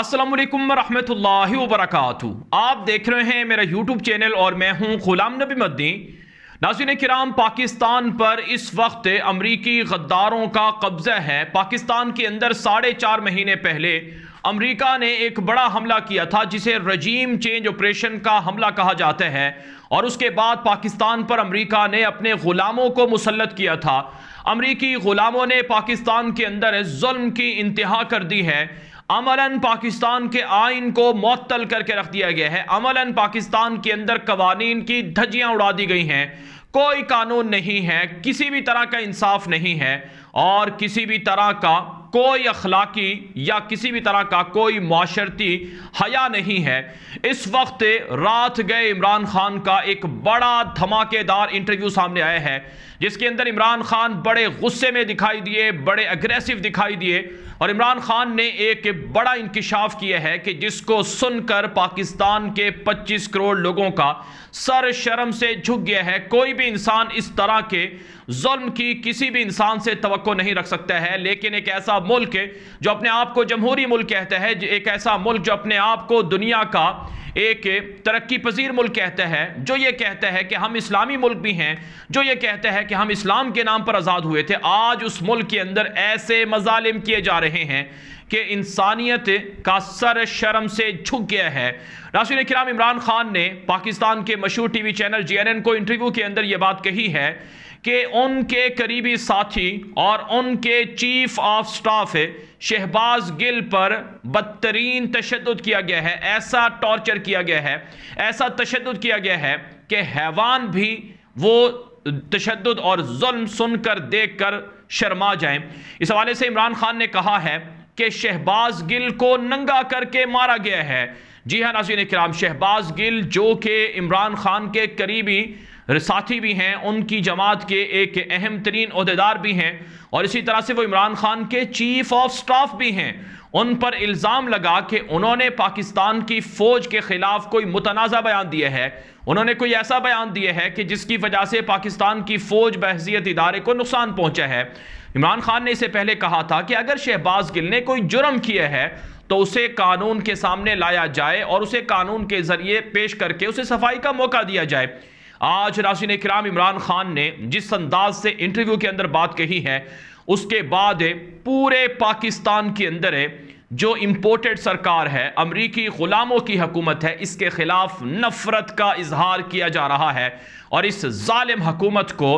असलम वरहमल वरक आप देख रहे हैं मेरा यूट्यूब चैनल और मैं हूं गुलाम नबी मद्दी नाजिन कराम पाकिस्तान पर इस वक्त अमरीकी गद्दारों का कब्जा है पाकिस्तान के अंदर साढ़े चार महीने पहले अमरीका ने एक बड़ा हमला किया था जिसे रजीम चेंज ऑपरेशन का हमला कहा जाता है और उसके बाद पाकिस्तान पर अमरीका ने अपने ग़ुलामों को मुसलत किया था अमरीकी ग़ुलामों ने पाकिस्तान के अंदर जुल्म की इंतहा कर दी है अमलन पाकिस्तान के आइन को मअतल करके रख दिया गया है अमलन पाकिस्तान के अंदर कवानीन की धज्जियां उड़ा दी गई हैं कोई कानून नहीं है किसी भी तरह का इंसाफ नहीं है और किसी भी तरह का कोई अखलाकी या किसी भी तरह का कोई माशरती हया नहीं है इस वक्त रात गए इमरान खान का एक बड़ा धमाकेदार इंटरव्यू सामने आया है जिसके अंदर इमरान खान बड़े गुस्से में दिखाई दिए बड़े अग्रेसिव दिखाई दिए और इमरान खान ने एक बड़ा इंकशाफ किया है कि जिसको सुनकर पाकिस्तान के 25 करोड़ लोगों का सर शर्म से झुक गया है कोई भी इंसान इस तरह के जुल्म की किसी भी इंसान से तो नहीं रख सकता है लेकिन एक ऐसा मुल्क जो अपने आप को जमहूरी मुल्क कहता है एक ऐसा मुल्क जो अपने आप को दुनिया का एक तरक्की पजीर मुल्क कहता है जो ये कहता है कि हम इस्लामी मुल्क भी हैं जो ये कहता है कि हम इस्लाम के नाम पर आज़ाद हुए थे आज उस मुल्क के अंदर ऐसे मजालिम किए जा रहे हैं कि इंसानियत का सर शर्म से झुक गया है राशि कराम इमरान खान ने पाकिस्तान के मशहूर T V channel G N N को इंटरव्यू के अंदर यह बात कही है कि उनके करीबी साथी और उनके chief of staff Shahbaz Gill पर बदतरीन तशद किया गया है ऐसा टॉर्चर किया गया है ऐसा तशद किया गया है कि हैवान भी वो तशद और जुल्म सुनकर देख कर शर्मा जाए इस हवाले से इमरान खान ने कहा है कि शहबाज गिल को नंगा करके मारा गया है जी हाँ नाजीन कराम शहबाज गिल जो कि इमरान खान के करीबी साथी भी हैं उनकी जमात के एक अहम तरीन अहदेदार भी हैं और इसी तरह से वो इमरान खान के चीफ ऑफ स्टाफ भी हैं उन पर इल्ज़ाम लगा कि उन्होंने पाकिस्तान की फ़ौज के ख़िलाफ़ कोई मुतनाज़ा बयान दिया है उन्होंने कोई ऐसा बयान दिया है कि जिसकी वजह से पाकिस्तान की फ़ौज बहसीत इदारे को नुकसान पहुँचा है इमरान खान ने इसे पहले कहा था कि अगर शहबाज गिल ने कोई जुर्म किया है तो उसे कानून के सामने लाया जाए और उसे कानून के ज़रिए पेश करके उसे सफाई का मौका दिया जाए आज ने कराम इमरान खान ने जिस अंदाज से इंटरव्यू के अंदर बात कही है उसके बाद पूरे पाकिस्तान के अंदर जो इम्पोर्टेड सरकार है अमरीकी ग़ुलामों की हकूमत है इसके ख़िलाफ़ नफ़रत का इजहार किया जा रहा है और इस ालिम हकूमत को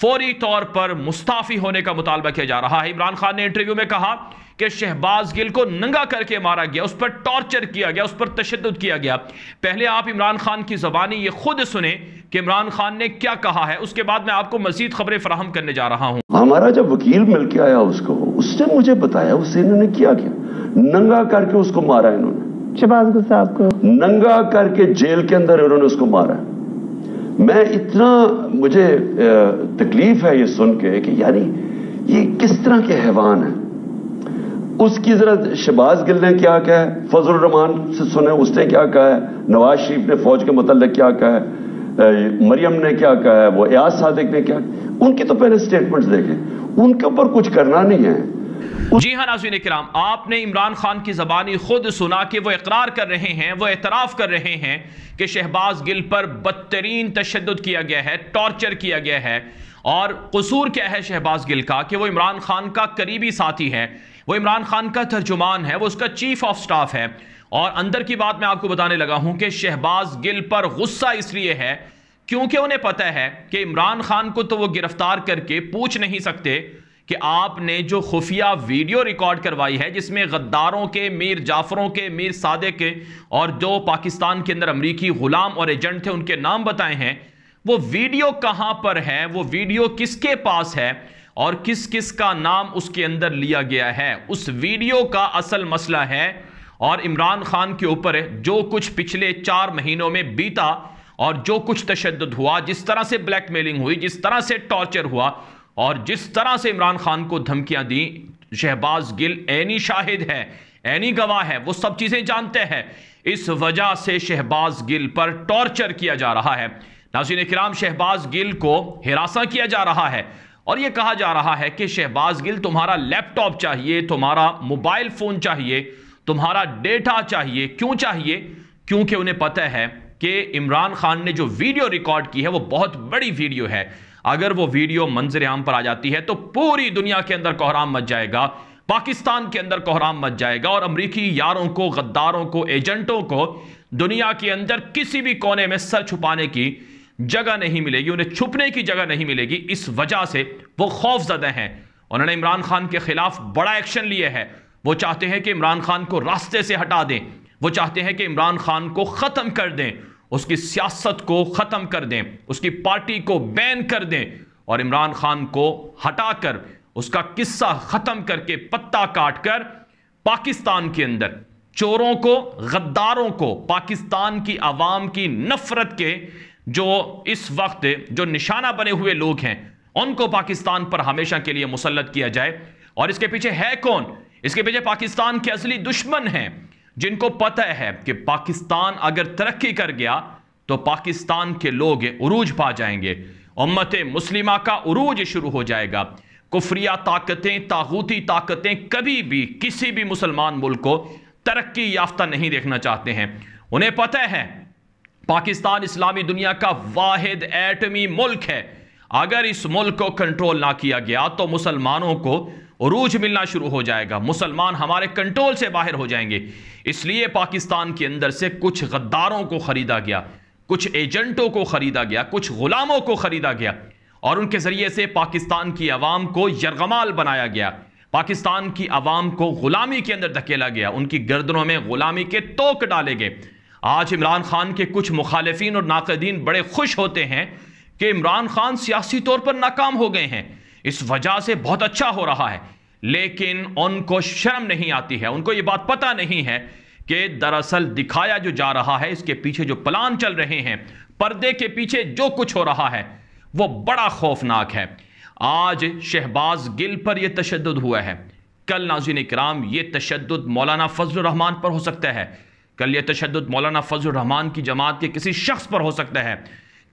फौरी तौर पर मुस्ताफ़ी होने का मुतालबा किया जा रहा है इमरान खान ने इंटरव्यू में कहा कि शहबाज गिल को नंगा करके मारा गया उस पर टॉर्चर किया गया उस पर तशद किया गया पहले आप इमरान खान की ज़बानी ये खुद सुने कि इमरान खान ने क्या कहा है उसके बाद मैं आपको मजीद खबरें फराहम करने जा रहा हूँ हमारा जब वकील मिल के आया उसको उसने मुझे बताया उससे इन्होंने क्या किया नंगा करके उसको मारा इन्होंने शबाज गुस्सा को नंगा करके जेल के अंदर इन्होंने उसको मारा मैं इतना मुझे तकलीफ है ये सुन के कि यानी ये किस तरह के हैवान है उसकी जरा शहबाज गिल ने क्या कहा है फजल रहमान से सुने उसने क्या कहा है नवाज शरीफ ने फौज के मतलब क्या कहा है मरियम ने क्या कहा है वो एयाज सादिक ने क्या उनकी तो पहले स्टेटमेंट देखें उनके ऊपर कुछ करना नहीं है जी हाँ नाजीन कराम आपने इमरान खान की जबानी खुद सुना कि वो इकरार कर रहे हैं वो एतराफ़ कर रहे हैं कि शहबाज गिल पर बदतरीन तशद किया गया है टॉर्चर किया गया है और कसूर क्या है शहबाज गिल का कि वो इमरान खान का करीबी साथी है वो इमरान खान का तर्जुमान है वो उसका चीफ ऑफ स्टाफ है और अंदर की बात मैं आपको बताने लगा हूं कि शहबाज गिल पर गुस्सा इसलिए है क्योंकि उन्हें पता है कि इमरान खान को तो वो गिरफ्तार करके पूछ नहीं सकते कि आपने जो खुफिया वीडियो रिकॉर्ड करवाई है जिसमें गद्दारों के मीर जाफरों के मीर सादे के और जो पाकिस्तान के अंदर अमरीकी गुलाम और एजेंट थे उनके नाम बताए हैं वो वीडियो कहाँ पर है वो वीडियो किसके पास है और किस किस का नाम उसके अंदर लिया गया है उस वीडियो का असल मसला है और इमरान खान के ऊपर है जो कुछ पिछले चार महीनों में बीता और जो कुछ तशद हुआ जिस तरह से ब्लैकमेलिंग हुई जिस तरह से टॉर्चर हुआ और जिस तरह से इमरान खान को धमकियां दी शहबाज गिल एनी शाहिद है एनी गवाह है वो सब चीज़ें जानते हैं इस वजह से शहबाज गिल पर टॉर्चर किया जा रहा है नाजीन कराम शहबाज गिल को हिरासा किया जा रहा है और ये कहा जा रहा है कि शहबाज गिल तुम्हारा लैपटॉप चाहिए तुम्हारा मोबाइल फ़ोन चाहिए तुम्हारा डेटा चाहिए क्यों चाहिए क्योंकि उन्हें पता है कि इमरान खान ने जो वीडियो रिकॉर्ड की है वो बहुत बड़ी वीडियो है अगर वो वीडियो मंजर आम पर आ जाती है तो पूरी दुनिया के अंदर कोहराम मच जाएगा पाकिस्तान के अंदर कोहराम मच जाएगा और अमरीकी यारों को गद्दारों को एजेंटों को दुनिया के अंदर किसी भी कोने में सर छुपाने की जगह नहीं मिलेगी उन्हें छुपने की जगह नहीं मिलेगी इस वजह से वो खौफजदे हैं उन्होंने इमरान खान के खिलाफ बड़ा एक्शन लिए है वो चाहते हैं कि इमरान खान को रास्ते से हटा दें वो चाहते हैं कि इमरान खान को ख़त्म कर दें उसकी सियासत को ख़त्म कर दें उसकी पार्टी को बैन कर दें और इमरान खान को हटाकर उसका किस्सा ख़त्म करके पत्ता काट कर पाकिस्तान के अंदर चोरों को गद्दारों को पाकिस्तान की आवाम की नफ़रत के जो इस वक्त जो निशाना बने हुए लोग हैं उनको पाकिस्तान पर हमेशा के लिए मुसलत किया जाए और इसके पीछे है कौन इसके पीछे पाकिस्तान के असली दुश्मन हैं जिनको पता है कि पाकिस्तान अगर तरक्की कर गया तो पाकिस्तान के लोग उरूज पा जाएंगे उम्मत मुस्लिमा का उरूज शुरू हो जाएगा कुफरिया ताकतें तागूती ताकतें कभी भी किसी भी मुसलमान मुल्क को तरक्की याफ्ता नहीं देखना चाहते हैं उन्हें पता है पाकिस्तान इस्लामी दुनिया का वाहिद एटमी मुल्क है अगर इस मुल्क को कंट्रोल ना किया गया तो मुसलमानों को रूज मिलना शुरू हो जाएगा मुसलमान हमारे कंट्रोल से बाहर हो जाएंगे इसलिए पाकिस्तान के अंदर से कुछ गद्दारों को ख़रीदा गया कुछ एजेंटों को ख़रीदा गया कुछ ग़ुलामों को ख़रीदा गया और उनके ज़रिए से पाकिस्तान की आवाम को यरगमाल बनाया गया पाकिस्तान की आवाम को ग़ुलामी के अंदर धकेला गया उनकी गर्दनों में ग़ुलामी के तोक डाले गए आज इमरान खान के कुछ मुखालफी और नाकदीन बड़े खुश होते हैं कि इमरान खान सियासी तौर पर नाकाम हो गए हैं इस वजह से बहुत अच्छा हो रहा है लेकिन उनको शर्म नहीं आती है उनको ये बात पता नहीं है कि दरअसल दिखाया जो जा रहा है इसके पीछे जो प्लान चल रहे हैं पर्दे के पीछे जो कुछ हो रहा है वो बड़ा खौफनाक है आज शहबाज गिल पर यह तशद हुआ है कल नाजिन कराम ये तशद मौलाना फजल रहमान पर हो सकता है कल यह तशद मौलाना फजल रहमान की जमात के किसी शख्स पर हो सकता है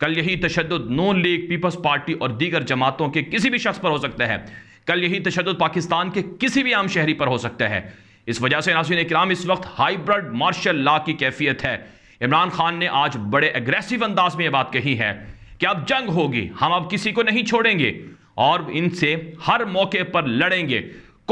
कल यही तशद नून लीग पीपल्स पार्टी और दीगर जमातों के किसी भी शख्स पर हो सकता है कल यही तशद पाकिस्तान के किसी भी आम शहरी पर हो सकता है इस वजह से नासिन इक्राम इस वक्त हाइब्रिड मार्शल लॉ की कैफियत है इमरान खान ने आज बड़े एग्रेसिव अंदाज में यह बात कही है कि अब जंग होगी हम अब किसी को नहीं छोड़ेंगे और इनसे हर मौके पर लड़ेंगे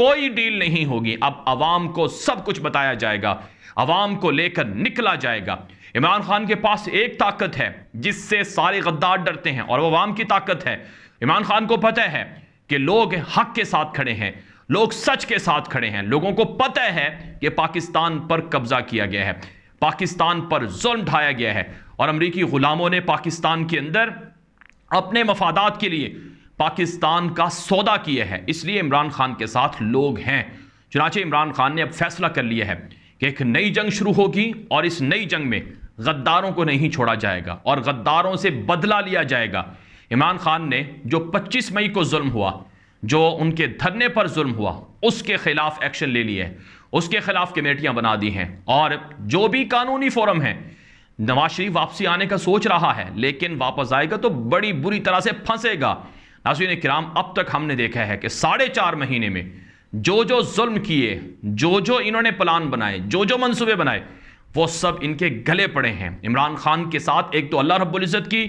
कोई डील नहीं होगी अब आवाम को सब कुछ बताया जाएगा आवाम को लेकर निकला जाएगा इमरान खान के पास एक ताकत है जिससे सारे गद्दार डरते हैं और वो वाम की ताकत है इमरान खान को पता है कि लोग हक के साथ खड़े हैं लोग सच के साथ खड़े हैं लोगों को पता है कि पाकिस्तान पर कब्जा किया गया है पाकिस्तान पर जुल्म ढाया गया है और अमरीकी गुलामों ने पाकिस्तान के अंदर अपने मफादात के लिए पाकिस्तान का सौदा किया है इसलिए इमरान खान के साथ लोग हैं चुनाचे इमरान खान ने अब फैसला कर लिया है कि एक नई जंग शुरू होगी और इस नई जंग में गद्दारों को नहीं छोड़ा जाएगा और गद्दारों से बदला लिया जाएगा इमरान खान ने जो 25 मई को जुल्म हुआ जो उनके धरने पर जुल्म हुआ उसके खिलाफ एक्शन ले लिए उसके खिलाफ कमेटियां बना दी हैं और जो भी कानूनी फोरम है नवाज शरीफ वापसी आने का सोच रहा है लेकिन वापस आएगा तो बड़ी बुरी तरह से फंसेगा नाजीन कराम अब तक हमने देखा है कि साढ़े चार महीने में जो जो जुल्म किए जो जो इन्होंने प्लान बनाए जो जो मंसूबे बनाए वो सब इनके गले पड़े हैं इमरान खान के साथ एक तो अल्लाह रब्बुल्ज़त की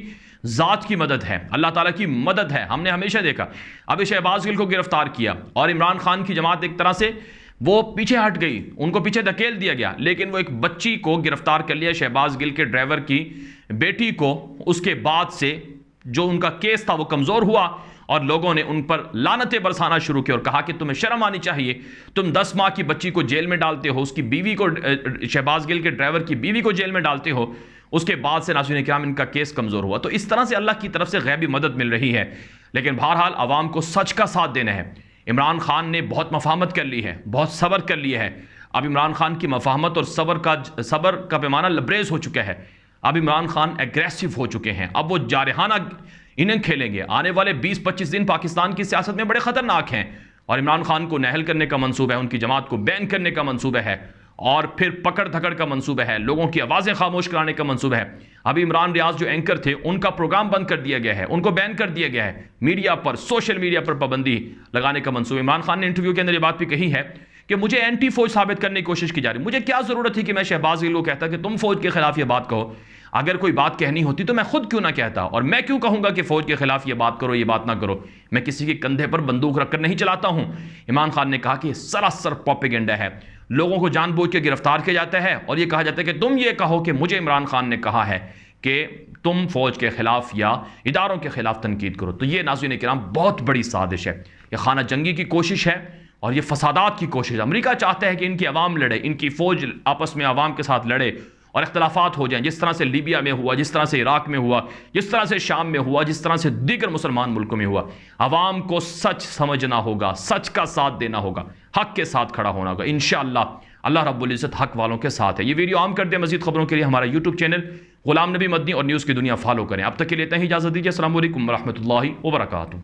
ज़ात की मदद है अल्लाह ताला की मदद है हमने हमेशा देखा अभी शहबाज गिल को गिरफ्तार किया और इमरान खान की जमात एक तरह से वो पीछे हट गई उनको पीछे धकेल दिया गया लेकिन वो एक बच्ची को गिरफ्तार कर लिया शहबाज गिल के ड्राइवर की बेटी को उसके बाद से जो उनका केस था वो कमज़ोर हुआ और लोगों ने उन पर लानतें बरसाना शुरू की और कहा कि तुम्हें शर्म आनी चाहिए तुम दस माह की बच्ची को जेल में डालते हो उसकी बीवी को शहबाज गिल के ड्राइवर की बीवी को जेल में डालते हो उसके बाद से नासिन कराम इनका केस कमज़ोर हुआ तो इस तरह से अल्लाह की तरफ से गैबी मदद मिल रही है लेकिन बहरहाल आवाम को सच का साथ देना है इमरान खान ने बहुत मफाहमत कर ली है बहुत सब्र कर लिया है अब इमरान खान की मफाहमत और सब्र का सब्र का पैमाना लबरेज हो चुका है अब इमरान खान एग्रेसिव हो चुके हैं अब वो जारहाना इन्हें खेलेंगे आने वाले 20-25 दिन पाकिस्तान की सियासत में बड़े खतरनाक हैं और इमरान खान को नहल करने का मनसूबा है उनकी जमात को बैन करने का मनसूबा है और फिर पकड़ धकड़ का मनसूबा है लोगों की आवाज़ें खामोश कराने का मनसूबा है अभी इमरान रियाज जो एंकर थे उनका प्रोग्राम बंद कर दिया गया है उनको बैन कर दिया गया है मीडिया पर सोशल मीडिया पर पाबंदी लगाने का मनसूबा इमरान खान ने इंटरव्यू के अंदर ये बात भी कही है कि मुझे एंटी फौज साबित करने की कोशिश की जा रही मुझे क्या ज़रूरत थी कि मैं शहबाज गिल को कहता कि तुम फौज के खिलाफ ये बात कहो अगर कोई बात कहनी होती तो मैं खुद क्यों ना कहता और मैं क्यों कहूंगा कि फ़ौज के ख़िलाफ़ ये बात करो ये बात ना करो मैं किसी के कंधे पर बंदूक रखकर नहीं चलाता हूं इमरान खान ने कहा कि सरासर पॉपिगेंडा है लोगों को जानबूझ के गिरफ्तार किया जाता है और यह कहा जाता है कि तुम ये कहो कि मुझे इमरान खान ने कहा है कि तुम फ़ौज के ख़िलाफ़ या इदारों के ख़िलाफ़ तनकीद करो तो ये नाजुन कराम बहुत बड़ी साजिश है यह खाना जंगी की कोशिश है और ये फसादात की कोशिश अमरीका चाहता है कि इनकी आवाम लड़े इनकी फ़ौज आपस में आवाम के साथ लड़े और अख्तलाफात हो जाएं जिस तरह से लीबिया में हुआ जिस तरह से इराक़ में हुआ जिस तरह से शाम में हुआ जिस तरह से दीगर मुसलमान मुल्कों में हुआ आवाम को सच समझना होगा सच का साथ देना होगा हक के साथ खड़ा होना होगा इन अल्लाह रब्ज़त हक वालों के साथ है ये वीडियो आम कर दें मजीद खबरों के लिए हमारा यूट्यूब चैनल गुलाम नबी मदनी और न्यूज़ की दुनिया फॉलो करें अब तक के लिए इतना ही इजाज़त दीजिए असल वरहमल वर्का